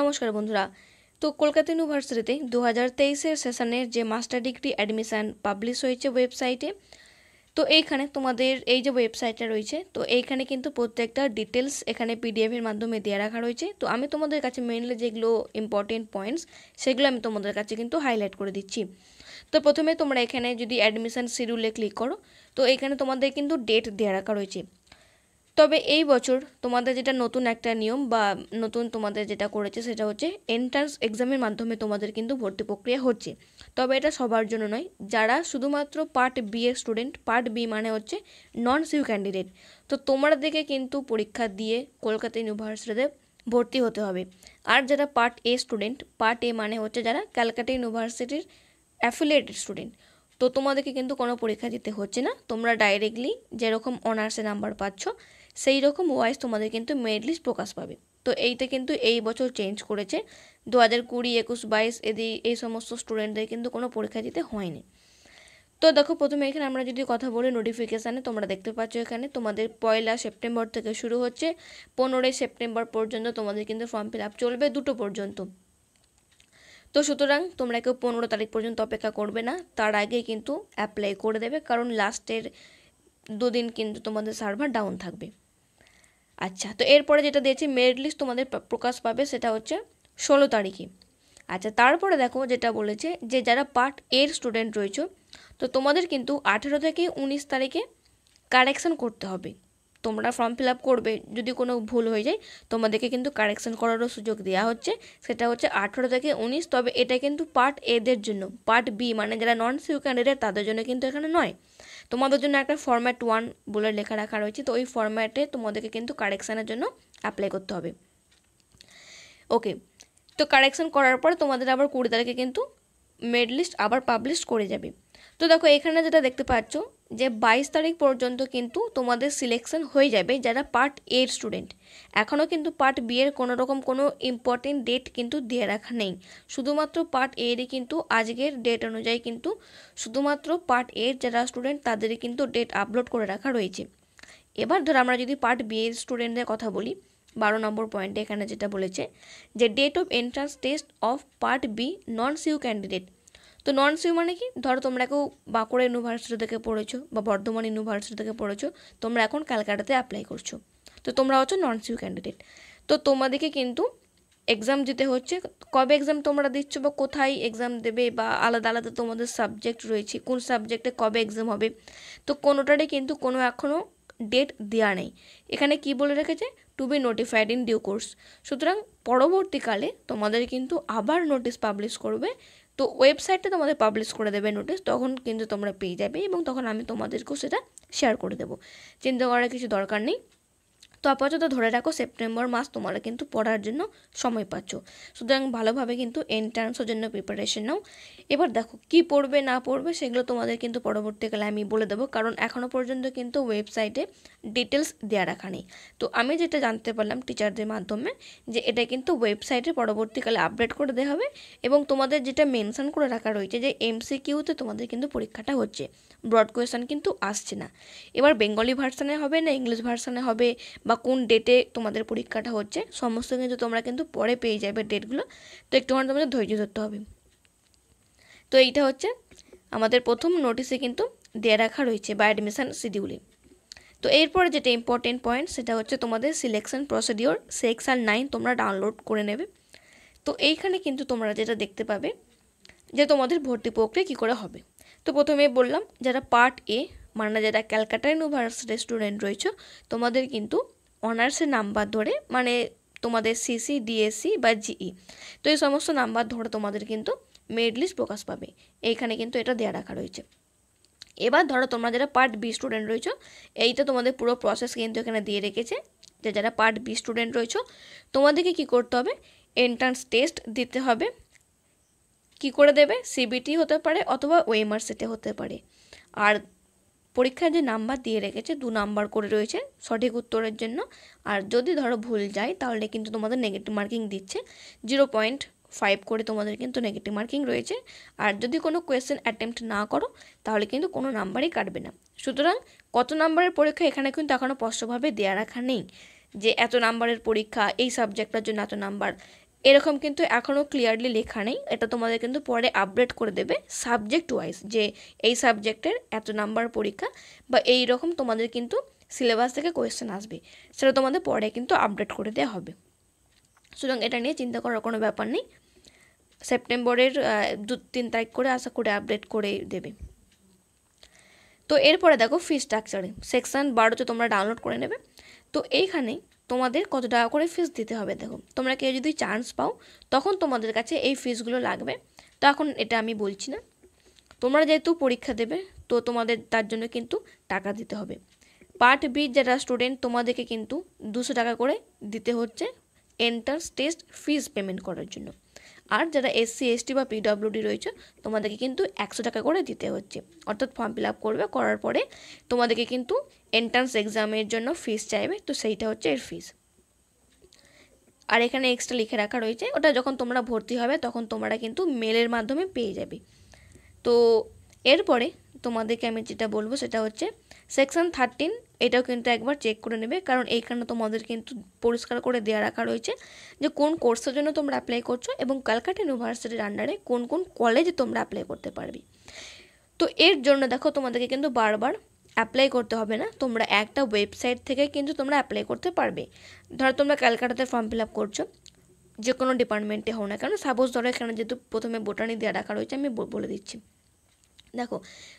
নমস্কার বন্ধুরা তো কলকাতা ইউনিভার্সিটিতে দু হাজার তেইশের সেশনের যে মাস্টার ডিগ্রি অ্যাডমিশান পাবলিশ হয়েছে ওয়েবসাইটে তো এইখানে তোমাদের এই যে ওয়েবসাইটটা রয়েছে তো এইখানে কিন্তু প্রত্যেকটা ডিটেলস এখানে পিডিএফের মাধ্যমে দেওয়া রাখা রয়েছে তো আমি তোমাদের কাছে মেনলি যেগুলো ইম্পর্টেন্ট পয়েন্টস সেগুলো আমি তোমাদের কাছে কিন্তু হাইলাইট করে দিচ্ছি তো প্রথমে তোমরা এখানে যদি অ্যাডমিশান শিডিউলে ক্লিক করো তো এখানে তোমাদের কিন্তু ডেট দেওয়া রাখা রয়েছে তবে এই বছর তোমাদের যেটা নতুন একটা নিয়ম বা নতুন তোমাদের যেটা করেছে সেটা হচ্ছে এন্ট্রান্স এক্সামের মাধ্যমে তোমাদের কিন্তু ভর্তি প্রক্রিয়া হচ্ছে তবে এটা সবার জন্য নয় যারা শুধুমাত্র পার্ট বি এর স্টুডেন্ট পার্ট বি মানে হচ্ছে নন সিউ ক্যান্ডিডেট তো তোমরা দেখে কিন্তু পরীক্ষা দিয়ে কলকাতা ইউনিভার্সিটিতে ভর্তি হতে হবে আর যারা part A student part A মানে হচ্ছে যারা ক্যালকাটা ইউনিভার্সিটির অ্যাফিলিয়েটেড স্টুডেন্ট তো তোমাদেরকে কিন্তু কোনো পরীক্ষা দিতে হচ্ছে না তোমরা ডাইরেক্টলি যেরকম অনার্সে নাম্বার পাচ্ছ সেই রকম ওয়াইজ তোমাদের কিন্তু মেরিট লিস্ট প্রকাশ পাবে তো এইটা কিন্তু এই বছর চেঞ্জ করেছে দু হাজার কুড়ি একুশ বাইশ এদি এই সমস্ত স্টুডেন্টদের কিন্তু কোনো পরীক্ষা দিতে হয়নি তো দেখো প্রথমে এখানে আমরা যদি কথা বলি নোটিফিকেশানে তোমরা দেখতে পাচ্ছ এখানে তোমাদের পয়লা সেপ্টেম্বর থেকে শুরু হচ্ছে পনেরোই সেপ্টেম্বর পর্যন্ত তোমাদের কিন্তু ফর্ম ফিল আপ চলবে দুটো পর্যন্ত তো সুতরাং তোমরা কেউ পনেরো তারিখ পর্যন্ত অপেক্ষা করবে না তার আগে কিন্তু অ্যাপ্লাই করে দেবে কারণ লাস্টের দুদিন কিন্তু তোমাদের সার্ভার ডাউন থাকবে আচ্ছা তো এরপরে যেটা দিয়েছি মেরিট লিস্ট তোমাদের প্রকাশ পাবে সেটা হচ্ছে ষোলো তারিখে আচ্ছা তারপরে দেখো যেটা বলেছে যে যারা পার্ট এর স্টুডেন্ট রয়েছে তো তোমাদের কিন্তু আঠেরো থেকে উনিশ তারিখে কারেকশান করতে হবে তোমরা ফর্ম ফিল আপ করবে যদি কোনো ভুল হয়ে যায় তোমাদেরকে কিন্তু কারেকশান করারও সুযোগ দেওয়া হচ্ছে সেটা হচ্ছে আঠেরো থেকে উনিশ তবে এটা কিন্তু পার্ট এদের জন্য পার্ট বি মানে যারা নন সিউ ক্যান্ডিডেট তাদের জন্য কিন্তু এখানে নয় তোমাদের জন্য একটা ফর্ম্যাট ওয়ান বলে লেখা রাখা রয়েছে তো ওই ফর্ম্যাটে তোমাদেরকে কিন্তু কারেকশানের জন্য অ্যাপ্লাই করতে হবে ওকে তো কারেকশান করার পর তোমাদের আবার কুড়ি তারিখে কিন্তু মেড লিস্ট আবার পাবলিশ করে যাবে তো দেখো এখানে যেটা দেখতে পাচ্ছ যে বাইশ তারিখ পর্যন্ত কিন্তু তোমাদের সিলেকশন হয়ে যাবে যারা পার্ট এর স্টুডেন্ট এখনও কিন্তু পার্ট বি এর কোনো রকম কোনো ইম্পর্টেন্ট ডেট কিন্তু দিয়ে রাখা নেই শুধুমাত্র পার্ট এরই কিন্তু আজকের ডেট অনুযায়ী কিন্তু শুধুমাত্র পার্ট এর যারা স্টুডেন্ট তাদেরই কিন্তু ডেট আপলোড করে রাখা রয়েছে এবার ধর আমরা যদি পার্ট বি এর স্টুডেন্টদের কথা বলি বারো নম্বর পয়েন্টে এখানে যেটা বলেছে যে date of entrance test of part B non CU candidate তো নন সুইম মানে কি ধরো তোমরা কেউ বাঁকুড়া ইউনিভার্সিটি থেকে পড়েছো বা বর্ধমান ইউনিভার্সিটি থেকে পড়েছো তোমরা এখন ক্যালকাটাতে অ্যাপ্লাই করছো তো তোমরা হচ্ছে নন সিউ ক্যান্ডিডেট তো তোমাদেরকে কিন্তু এক্সাম দিতে হচ্ছে কবে এক্সাম তোমরা দিচ্ছ বা কোথায় এক্সাম দেবে বা আলাদা আলাদা তোমাদের সাবজেক্ট রয়েছে কোন সাবজেক্টে কবে এক্সাম হবে তো কোনোটারই কিন্তু কোনো এখনও ডেট দেওয়া নেই এখানে কি বলে রেখেছে to be notified in due course সুতরাং পরবর্তীকালে তোমাদের কিন্তু আবার নোটিশ পাবলিশ করবে তো ওয়েবসাইটে তোমাদের পাবলিশ করে দেবে নোটিস তখন কিন্তু তোমরা পেয়ে যাবে এবং তখন আমি তোমাদেরকেও সেটা শেয়ার করে দেবো চিন্তা করার কিছু দরকার নেই তো আপাতত ধরে রাখো সেপ্টেম্বর মাস তোমরা কিন্তু পড়ার জন্য সময় পাচ্ছ সুতরাং ভালোভাবে কিন্তু এন্ট্রান্সের জন্য প্রিপারেশন নাও এবার দেখো কি পড়বে না পড়বে সেগুলো তোমাদের কিন্তু পরবর্তীকালে আমি বলে দেবো কারণ এখনও পর্যন্ত কিন্তু ওয়েবসাইটে ডিটেলস দেওয়া রাখা নেই তো আমি যেটা জানতে পারলাম টিচারদের মাধ্যমে যে এটা কিন্তু ওয়েবসাইটে পরবর্তীকালে আপডেট করে দেওয়া হবে এবং তোমাদের যেটা মেনশন করে রাখা রয়েছে যে এমসি কিউতে তোমাদের কিন্তু পরীক্ষাটা হচ্ছে ব্রড কোয়েশন কিন্তু আসছে না এবার বেঙ্গলি ভার্সানে হবে না ইংলিশ ভার্সানে হবে বা বা কোন ডেটে তোমাদের পরীক্ষাটা হচ্ছে সমস্ত কিন্তু তোমরা কিন্তু পরে পেয়ে যাবে ডেটগুলো তো একটুখানি তোমাদের ধৈর্য ধরতে হবে তো এইটা হচ্ছে আমাদের প্রথম নোটিশে কিন্তু দেয়া রাখা রয়েছে বা অ্যাডমিশান শিডিউলে তো এরপরে যেটা ইম্পর্টেন্ট পয়েন্ট সেটা হচ্ছে তোমাদের সিলেকশন প্রসিডিওর সিক্স আর নাইন তোমরা ডাউনলোড করে নেবে তো এইখানে কিন্তু তোমরা যেটা দেখতে পাবে যে তোমাদের ভর্তি প্রক্রিয়া কী করে হবে তো প্রথমে বললাম যারা পার্ট এ মানে যারা ক্যালকাটা ইউনিভার্সিটির স্টুডেন্ট রয়েছে তোমাদের কিন্তু অনার্সের নাম্বার ধরে মানে তোমাদের সিসি ডিএসসি e বা জিই e। তো এই সমস্ত নাম্বার ধরে তোমাদের কিন্তু মেরিট লিস্ট প্রকাশ পাবে এইখানে কিন্তু এটা দেওয়া রাখা রয়েছে এবার ধরো তোমরা যারা পার্ট বি স্টুডেন্ট রয়েছো এইটা তোমাদের পুরো প্রসেস কিন্তু এখানে দিয়ে রেখেছে যে যারা পার্ট বি স্টুডেন্ট রয়েছো তোমাদেরকে কি করতে হবে এন্ট্রান্স টেস্ট দিতে হবে কি করে দেবে সিবিটি হতে পারে অথবা ওয়েমার সেটে হতে পারে আর পরীক্ষায় যে নাম্বার দিয়ে রেখেছে দু নাম্বার করে রয়েছে সঠিক উত্তরের জন্য আর যদি ধরো ভুল যায় তাহলে কিন্তু তোমাদের নেগেটিভ মার্কিং দিচ্ছে জিরো পয়েন্ট ফাইভ করে তোমাদের কিন্তু নেগেটিভ মার্কিং রয়েছে আর যদি কোনো কোয়েশ্চেন অ্যাটেম্প্ট না করো তাহলে কিন্তু কোনো নাম্বারই কাটবে না সুতরাং কত নাম্বারের পরীক্ষা এখানে কিন্তু এখনও স্পষ্টভাবে দেয়া রাখা নেই যে এত নাম্বারের পরীক্ষা এই সাবজেক্টটার জন্য এত নাম্বার এরকম কিন্তু এখনও ক্লিয়ারলি লেখা নেই এটা তোমাদের কিন্তু পরে আপডেট করে দেবে সাবজেক্ট ওয়াইজ যে এই সাবজেক্টের এত নাম্বার পরীক্ষা বা এই রকম তোমাদের কিন্তু সিলেবাস থেকে কোয়েশ্চেন আসবে সেটা তোমাদের পরে কিন্তু আপডেট করে দেওয়া হবে সুতরাং এটা নিয়ে চিন্তা করার কোনো ব্যাপার নেই সেপ্টেম্বরের দু তিন তারিখ করে আশা করে আপডেট করে দেবে তো এরপরে দেখো ফি স্ট্রাকচারে সেকশান বারোতে তোমরা ডাউনলোড করে নেবে তো এইখানে তোমাদের কত টাকা করে ফিস দিতে হবে দেখো তোমরা কেউ যদি চান্স পাও তখন তোমাদের কাছে এই ফিসগুলো লাগবে তো এখন এটা আমি বলছি না তোমরা যেহেতু পরীক্ষা দেবে তো তোমাদের তার জন্য কিন্তু টাকা দিতে হবে পার্ট বি যারা স্টুডেন্ট তোমাদেরকে কিন্তু দুশো টাকা করে দিতে হচ্ছে এন্ট্রান্স টেস্ট ফিস পেমেন্ট করার জন্য আর যারা এসসি এসটি বা পিডব্লিউডি রয়েছে তোমাদেরকে কিন্তু একশো টাকা করে দিতে হচ্ছে অর্থাৎ ফর্ম ফিল আপ করবে করার পরে তোমাদেরকে কিন্তু এন্ট্রান্স এক্সামের জন্য ফিস চাইবে তো সেইটা হচ্ছে এর ফিস আর এখানে এক্সট্রা লিখে রাখা রয়েছে ওটা যখন তোমরা ভর্তি হবে তখন তোমরা কিন্তু মেলের মাধ্যমে পেয়ে যাবে তো এরপরে তোমাদেরকে আমি যেটা বলবো সেটা হচ্ছে সেকশন থার্টিন এটাও কিন্তু একবার চেক করে নেবে কারণ এইখানে তোমাদের কিন্তু পরিষ্কার করে দেওয়া রাখা রয়েছে যে কোন কোর্সের জন্য তোমরা অ্যাপ্লাই করছো এবং ক্যালকাটা ইউনিভার্সিটির আন্ডারে কোন কোন কলেজে তোমরা অ্যাপ্লাই করতে পারবে তো এর জন্য দেখো তোমাদেরকে কিন্তু বারবার অ্যাপ্লাই করতে হবে না তোমরা একটা ওয়েবসাইট থেকে কিন্তু তোমরা অ্যাপ্লাই করতে পারবে ধরো তোমরা ক্যালকাটাতে ফর্ম ফিল আপ করছো যে কোনো ডিপার্টমেন্টে হও না কেন সাপোজ ধরো এখানে যেহেতু প্রথমে বোটানি দেওয়া রাখা রয়েছে আমি বলে দিচ্ছি দেখো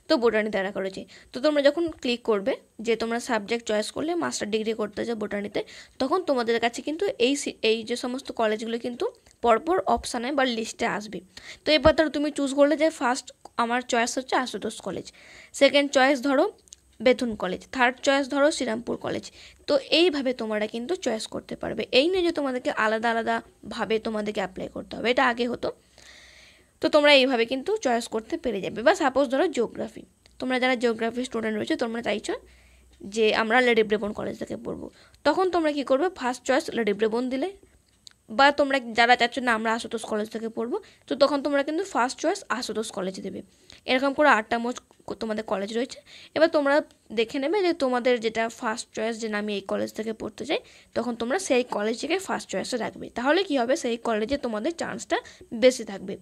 তো বোটানি অ্যাড করেছি তো তোমরা যখন ক্লিক করবে যে তোমরা সাবজেক্ট চয়েস করলে মাস্টার ডিগ্রি করতে চাও বোটানিতে তখন তোমাদের কাছে কিন্তু এই এই যে সমস্ত কলেজগুলো কিন্তু পরপর অপশানে বা লিস্টে আসবে তো এবার ধরো তুমি চুজ করলে যে ফার্স্ট আমার চয়েস হচ্ছে আশুতোষ কলেজ সেকেন্ড চয়েস ধরো বেথুন কলেজ থার্ড চয়েস ধরো শ্রীরামপুর কলেজ তো এইভাবে তোমরা কিন্তু চয়েস করতে পারবে এই নিয়ে যে তোমাদেরকে আলাদা আলাদাভাবে তোমাদেরকে অ্যাপ্লাই করতে হবে এটা আগে হতো তো তোমরা এইভাবে কিন্তু চয়েস করতে পেরে যাবে বা সাপোজ ধরো জিওগ্রাফি তোমরা যারা জিওগ্রাফি স্টুডেন্ট রয়েছে তোমরা চাইছো যে আমরা লেডি ব্রেবন কলেজ থেকে পড়বো তখন তোমরা কি করবে ফার্স্ট চয়েস লেডি ব্রেবন দিলে বা তোমরা যারা চাচ্ছ না আমরা আশুতোষ কলেজ থেকে পড়বো তো তখন তোমরা কিন্তু ফার্স্ট চয়েস আশুতোষ কলেজে দেবে এরকম করে আটটা মোস্ট তোমাদের কলেজ রয়েছে এবার তোমরা দেখে নেবে যে তোমাদের যেটা ফার্স্ট চয়েস যে আমি এই কলেজ থেকে পড়তে চাই তখন তোমরা সেই কলেজ থেকে ফার্স্ট চয়েসে রাখবে তাহলে কি হবে সেই কলেজে তোমাদের চান্সটা বেশি থাকবে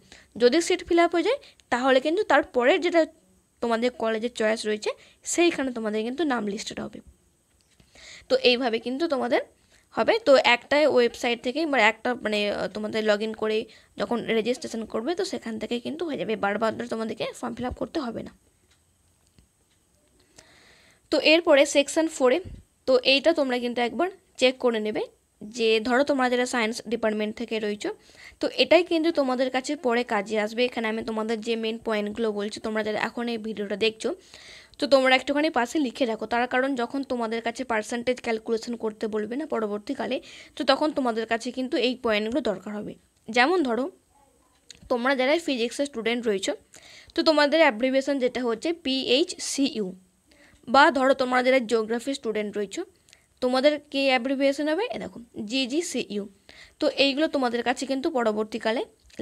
যদি সিট ফিল আপ হয়ে যায় তাহলে কিন্তু তারপরের যেটা তোমাদের কলেজের চয়েস রয়েছে সেইখানে তোমাদের কিন্তু নাম লিস্টেড হবে তো এইভাবে কিন্তু তোমাদের হবে তো একটা ওয়েবসাইট থেকে মানে একটা মানে তোমাদের লগ ইন করে যখন রেজিস্ট্রেশন করবে তো সেখান থেকে কিন্তু হয়ে যাবে বারবার তোমাদেরকে ফর্ম ফিল আপ করতে হবে না তো এরপরে সেকশন ফোরে তো এইটা তোমরা কিন্তু একবার চেক করে নেবে যে ধরো তোমরা যারা সায়েন্স ডিপার্টমেন্ট থেকে রয়েছ তো এটাই কিন্তু তোমাদের কাছে পরে কাজে আসবে এখানে আমি তোমাদের যে মেন পয়েন্টগুলো বলছি তোমরা যারা এখন এই ভিডিওটা দেখছো তো তোমরা একটুখানি পাশে লিখে রাখো তার কারণ যখন তোমাদের কাছে পার্সেন্টেজ ক্যালকুলেশন করতে বলবে না পরবর্তীকালে তো তখন তোমাদের কাছে কিন্তু এই পয়েন্টগুলো দরকার হবে যেমন ধরো তোমরা যারা ফিজিক্সের স্টুডেন্ট রয়েছো তো তোমাদের অ্যাব্রিভিয়েশন যেটা হচ্ছে পিএইচ সিইউ বা ধরো তোমরা যারা জিওগ্রাফি স্টুডেন্ট রয়েছো তোমাদের কি অ্যাব্রিভিয়েশন হবে এ দেখো জি জি সি ইউ তো এইগুলো তোমাদের কাছে কিন্তু পরবর্তীকালে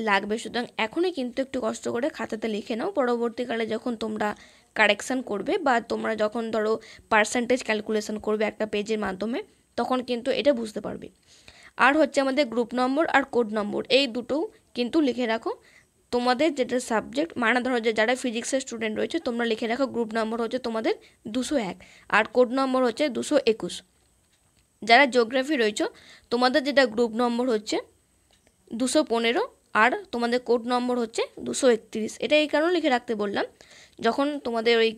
লাগবে সুতরাং এখনই কিন্তু একটু কষ্ট করে খাতাতে লিখে নাও পরবর্তীকালে যখন তোমরা কারেকশান করবে বা তোমরা যখন ধরো পার্সেন্টেজ ক্যালকুলেশন করবে একটা পেজের মাধ্যমে তখন কিন্তু এটা বুঝতে পারবে আর হচ্ছে আমাদের গ্রুপ নম্বর আর কোড নম্বর এই দুটো কিন্তু লিখে রাখো তোমাদের যেটা সাবজেক্ট মানে ধরো যে যারা ফিজিক্সের স্টুডেন্ট রয়েছে তোমরা লিখে রাখো গ্রুপ নম্বর হচ্ছে তোমাদের দুশো এক আর কোড নম্বর হচ্ছে দুশো একুশ যারা জিওগ্রাফি রয়েছে তোমাদের যেটা গ্রুপ নম্বর হচ্ছে দুশো পনেরো আর তোমাদের কোড নম্বর হচ্ছে দুশো একত্রিশ এটা এই কারণে লিখে রাখতে বললাম যখন তোমাদের ওই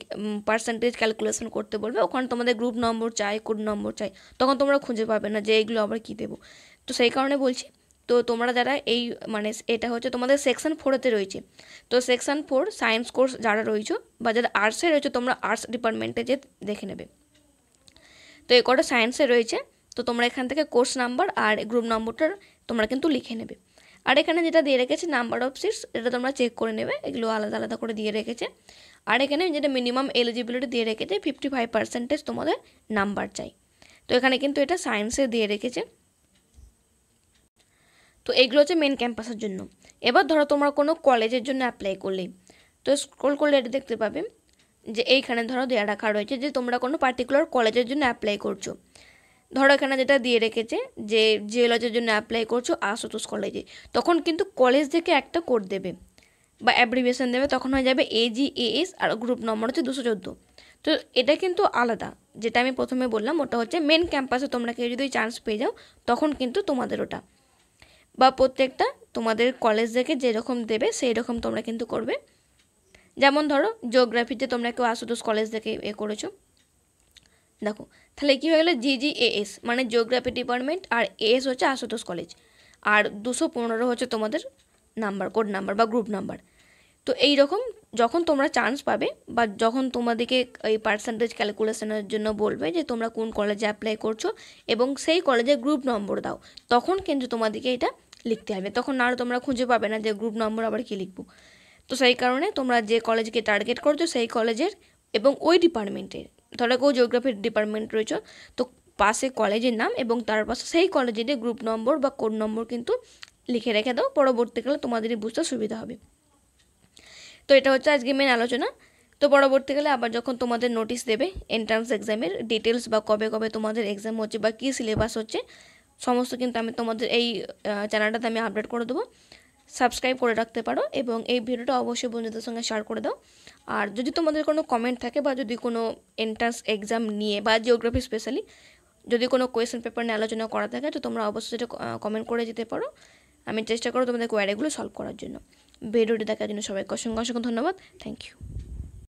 পার্সেন্টেজ ক্যালকুলেশন করতে বলবে ওখানে তোমাদের গ্রুপ নম্বর চাই কোড নম্বর চাই তখন তোমরা খুঁজে পাবে না যে এইগুলো আবার কী দেবো তো সেই কারণে বলছি তো তোমরা যারা এই মানে এটা হচ্ছে তোমাদের সেকশন ফোরেতে রয়েছে তো সেকশন ফোর সায়েন্স কোর্স যারা রয়েছো বা যারা আর্টসে রয়েছে তোমরা আর্টস ডিপার্টমেন্টে যে দেখে নেবে তো এ কটা সায়েন্সে রয়েছে তো তোমরা এখান থেকে কোর্স নাম্বার আর গ্রুপ নম্বরটা তোমরা কিন্তু লিখে নেবে আর এখানে যেটা দিয়ে রেখেছে নাম্বার অফ সিটস এটা তোমরা চেক করে নেবে এগুলো আলাদা আলাদা করে দিয়ে রেখেছে আর এখানে যেটা মিনিমাম এলিজিবিলিটি দিয়ে রেখেছে ফিফটি ফাইভ পার্সেন্টেজ তোমাদের নাম্বার চাই তো এখানে কিন্তু এটা সায়েন্সে দিয়ে রেখেছে তো এইগুলো হচ্ছে মেন ক্যাম্পাসের জন্য এবার ধরো তোমরা কোনো কলেজের জন্য অ্যাপ্লাই করলে তো স্কুল করলে এটা দেখতে পাবে যে এইখানে ধরো দেওয়া রাখা রয়েছে যে তোমরা কোনো পার্টিকুলার কলেজের জন্য অ্যাপ্লাই করছো ধরো এখানে যেটা দিয়ে রেখেছে যে জিওলজির জন্য অ্যাপ্লাই করছো আশুতোষ কলেজে তখন কিন্তু কলেজ থেকে একটা কোড দেবে বা অ্যাব্রিভিয়েশন দেবে তখন হয়ে যাবে A G S group number হচ্ছে দুশো চোদ্দো তো এটা কিন্তু আলাদা যেটা আমি প্রথমে বললাম ওটা হচ্ছে মেন ক্যাম্পাসে তোমরা কেউ যদি চান্স পেয়ে যাও তখন কিন্তু তোমাদের ওটা বা প্রত্যেকটা তোমাদের কলেজ থেকে যেরকম দেবে সেই রকম তোমরা কিন্তু করবে যেমন ধরো জিওগ্রাফিতে তোমরা কেউ আশুতোষ কলেজ থেকে এ করেছো দেখো তাহলে কী হয়ে গেলো জিজিএএস মানে জিওগ্রাফি ডিপার্টমেন্ট আর এএস হচ্ছে আশুতোষ কলেজ আর দুশো পনেরো হচ্ছে তোমাদের নাম্বার কোড নাম্বার বা গ্রুপ নাম্বার তো এই রকম যখন তোমরা চান্স পাবে বা যখন তোমাদেরকে এই পার্সেন্টেজ ক্যালকুলেশনের জন্য বলবে যে তোমরা কোন কলেজে অ্যাপ্লাই করছো এবং সেই কলেজের গ্রুপ নম্বর দাও তখন কিন্তু তোমাদেরকে এটা লিখতে হবে তখন আর তোমরা খুঁজে পাবে না যে গ্রুপ নম্বর আবার কি লিখবো তো সেই কারণে তোমরা যে কলেজকে টার্গেট করছো সেই কলেজের এবং ওই ডিপার্টমেন্টের ধরো কেউ জিওগ্রাফির ডিপার্টমেন্ট রয়েছে তো পাশে কলেজের নাম এবং তার পাশে সেই কলেজের গ্রুপ নম্বর বা কোড নম্বর কিন্তু লিখে রেখে দাও পরবর্তীকালে তোমাদেরই বুঝতে সুবিধা হবে তো এটা হচ্ছে আজকে মেন আলোচনা তো পরবর্তীকালে আবার যখন তোমাদের নোটিশ দেবে এন্ট্রান্স এক্সামের ডিটেলস বা কবে কবে তোমাদের এক্সাম হচ্ছে বা কী সিলেবাস হচ্ছে সমস্ত কিন্তু আমি তোমাদের এই চ্যানেলটাতে আমি আপডেট করে দেবো সাবস্ক্রাইব করে রাখতে পারো এবং এই ভিডিওটা অবশ্যই বন্ধুদের সঙ্গে শেয়ার করে দাও আর যদি তোমাদের কোনো কমেন্ট থাকে বা যদি কোনো এন্ট্রান্স এক্সাম নিয়ে বা জিওগ্রাফি স্পেশালি যদি কোনো কোয়েশ্চেন পেপার নিয়ে আলোচনা করা থাকে তো তোমরা অবশ্যই সেটা কমেন্ট করে যেতে পারো আমি চেষ্টা করো তোমাদের কোয়ারিগুলো সলভ করার জন্য ভিডিওটি দেখার জন্য সবাইকে অসংখ্য অসংখ্য ধন্যবাদ থ্যাংক ইউ